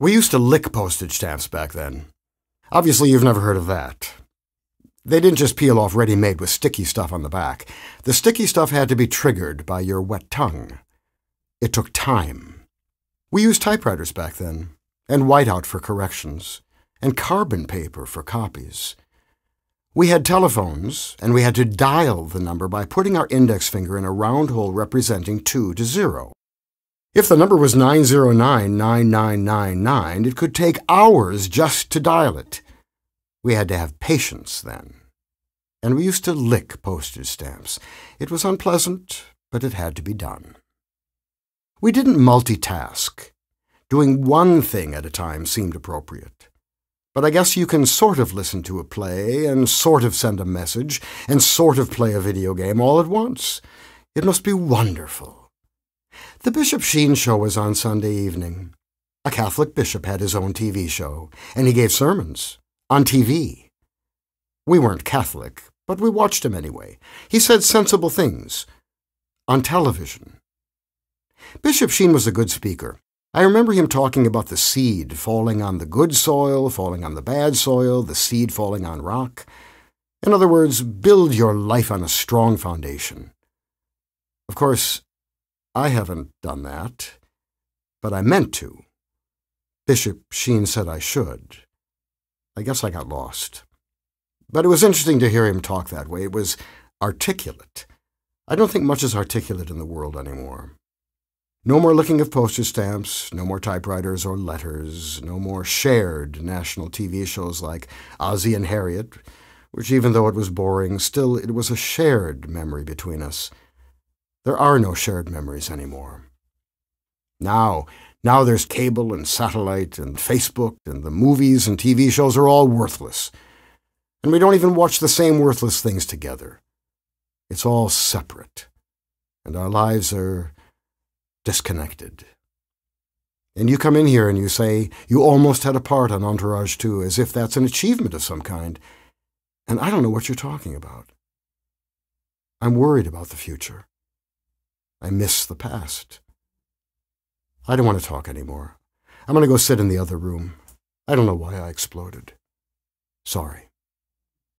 We used to lick postage stamps back then. Obviously, you've never heard of that. They didn't just peel off ready made with sticky stuff on the back. The sticky stuff had to be triggered by your wet tongue. It took time. We used typewriters back then, and whiteout for corrections, and carbon paper for copies. We had telephones, and we had to dial the number by putting our index finger in a round hole representing 2 to 0. If the number was 9099999, it could take hours just to dial it. We had to have patience then. And we used to lick postage stamps. It was unpleasant, but it had to be done. We didn't multitask. Doing one thing at a time seemed appropriate. But I guess you can sort of listen to a play, and sort of send a message, and sort of play a video game all at once. It must be wonderful. The Bishop Sheen show was on Sunday evening. A Catholic bishop had his own TV show, and he gave sermons on TV. We weren't Catholic, but we watched him anyway. He said sensible things on television. Bishop Sheen was a good speaker. I remember him talking about the seed falling on the good soil, falling on the bad soil, the seed falling on rock. In other words, build your life on a strong foundation. Of course, I haven't done that, but I meant to. Bishop Sheen said I should. I guess I got lost. But it was interesting to hear him talk that way. It was articulate. I don't think much is articulate in the world anymore. No more looking of postage stamps, no more typewriters or letters, no more shared national TV shows like Ozzie and Harriet, which, even though it was boring, still it was a shared memory between us. There are no shared memories anymore. Now, now there's cable and satellite and Facebook and the movies and TV shows are all worthless. And we don't even watch the same worthless things together. It's all separate. And our lives are disconnected. And you come in here and you say, you almost had a part on Entourage 2, as if that's an achievement of some kind. And I don't know what you're talking about. I'm worried about the future. I miss the past. I don't want to talk anymore. I'm going to go sit in the other room. I don't know why I exploded. Sorry.